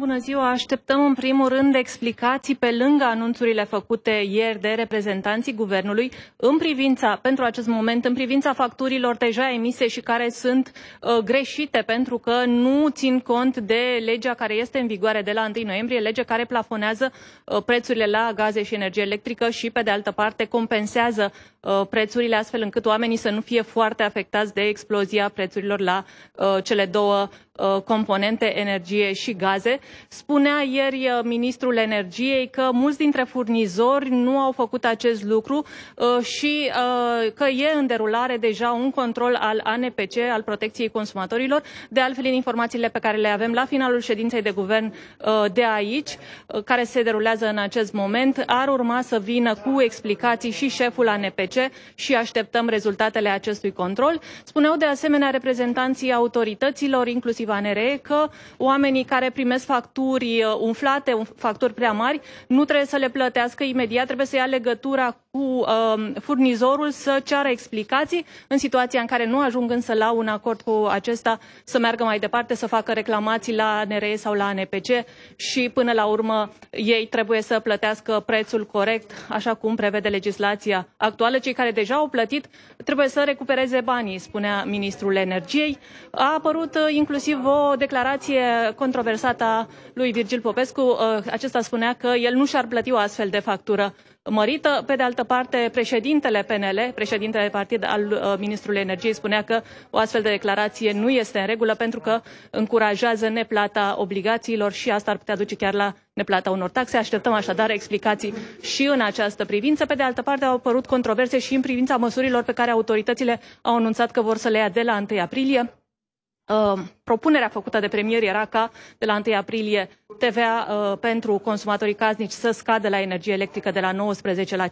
Bună ziua! Așteptăm în primul rând explicații pe lângă anunțurile făcute ieri de reprezentanții guvernului în privința, pentru acest moment, în privința facturilor deja emise și care sunt uh, greșite pentru că nu țin cont de legea care este în vigoare de la 1 noiembrie, lege care plafonează uh, prețurile la gaze și energie electrică și, pe de altă parte, compensează uh, prețurile astfel încât oamenii să nu fie foarte afectați de explozia prețurilor la uh, cele două Uh, componente energie și gaze. Spunea ieri uh, ministrul energiei că mulți dintre furnizori nu au făcut acest lucru uh, și că e în derulare deja un control al ANPC, al protecției consumatorilor. De altfel, în informațiile pe care le avem la finalul ședinței de guvern de aici, care se derulează în acest moment, ar urma să vină cu explicații și șeful ANPC și așteptăm rezultatele acestui control. Spuneau de asemenea reprezentanții autorităților, inclusiv Ivanere că oamenii care primesc facturi uh, umflate, um, facturi prea mari, nu trebuie să le plătească imediat, trebuie să ia legătura cu uh, furnizorul să ceară explicații în situația în care nu ajung însă la un acord cu acesta să meargă mai departe, să facă reclamații la NRE sau la ANPC și până la urmă ei trebuie să plătească prețul corect, așa cum prevede legislația actuală. Cei care deja au plătit trebuie să recupereze banii, spunea ministrul energiei. A apărut uh, inclusiv inclusiv o declarație controversată a lui Virgil Popescu. Uh, acesta spunea că el nu și-ar plăti o astfel de factură mărită. Pe de altă parte, președintele PNL, președintele partid al uh, Ministrului Energiei, spunea că o astfel de declarație nu este în regulă pentru că încurajează neplata obligațiilor și asta ar putea duce chiar la neplata unor taxe. Așteptăm așadar explicații și în această privință. Pe de altă parte, au apărut controverse și în privința măsurilor pe care autoritățile au anunțat că vor să le ia de la 1 aprilie Ehm, propunerea făcută de premier era ca de la 1 aprilie TVA ehm, pentru consumatorii casnici să scadă la energie electrică de la 19 la 5%.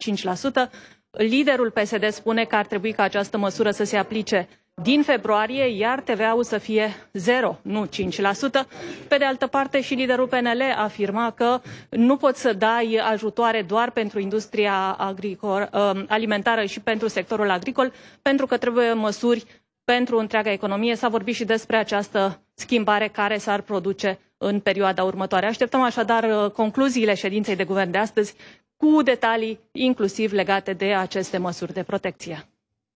Liderul PSD spune că ar trebui ca această măsură să se aplice din februarie, iar TVA-ul să fie 0, nu 5%. Pe de altă parte, și liderul PNL afirma că nu poți să dai ajutoare doar pentru industria agricol, ehm, alimentară și pentru sectorul agricol, pentru că trebuie măsuri pentru întreaga economie. S-a vorbit și despre această schimbare care s-ar produce în perioada următoare. Așteptăm așadar uh, concluziile ședinței de guvern de astăzi cu detalii inclusiv legate de aceste măsuri de protecție.